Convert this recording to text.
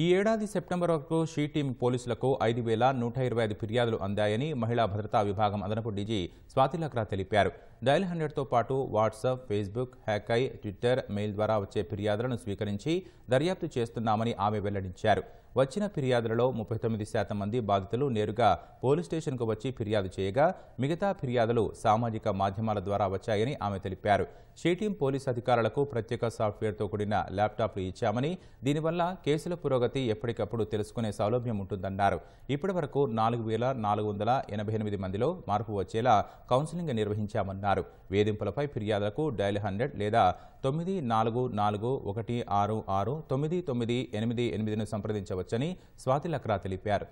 ఈ ఏడాది సెప్టెంబర్ వరకు షీ టీం పోలీసులకు ఐదు వేల నూట ఇరవై ఐదు ఫిర్యాదులు అందాయని మహిళా భద్రతా విభాగం అదనపు డీజీ స్వాతిలక్రా తెలిపారు డైల్ హండ్రెడ్తో పాటు వాట్సాప్ ఫేస్బుక్ హ్యాకై ట్విట్టర్ మెయిల్ ద్వారా వచ్చే ఫిర్యాదులను స్వీకరించి దర్యాప్తు చేస్తున్నామని ఆమె వెల్లడించారు వచ్చిన ఫిర్యాదులలో ముప్పై తొమ్మిది శాతం మంది బాధితులు నేరుగా పోలీస్ స్టేషన్కు వచ్చి ఫిర్యాదు చేయగా మిగతా ఫిర్యాదులు సామాజిక మాధ్యమాల ద్వారా వచ్చాయని ఆమె తెలిపారు షీటీం పోలీస్ అధికారులకు ప్రత్యేక సాఫ్ట్వేర్తో కూడిన ల్యాప్టాప్లు ఇచ్చామని దీనివల్ల కేసుల పురోగతి పురోగతి ఎప్పటికప్పుడు తెలుసుకునే సౌలభ్యం ఉంటుందన్నారు ఇప్పటి వరకు నాలుగు వేల నాలుగు వందల ఎనభై ఎనిమిది మందిలో మార్పు వచ్చేలా కౌన్సిలింగ్ నిర్వహించామన్నారు వేధింపులపై ఫిర్యాదులకు డైల్ హండ్రెడ్ లేదా తొమ్మిది నాలుగు నాలుగు ఒకటి ఆరు ఆరు తొమ్మిది తొమ్మిది ఎనిమిది ఎనిమిదిను సంప్రదించవచ్చని స్వాతి లక్రా తెలిపారు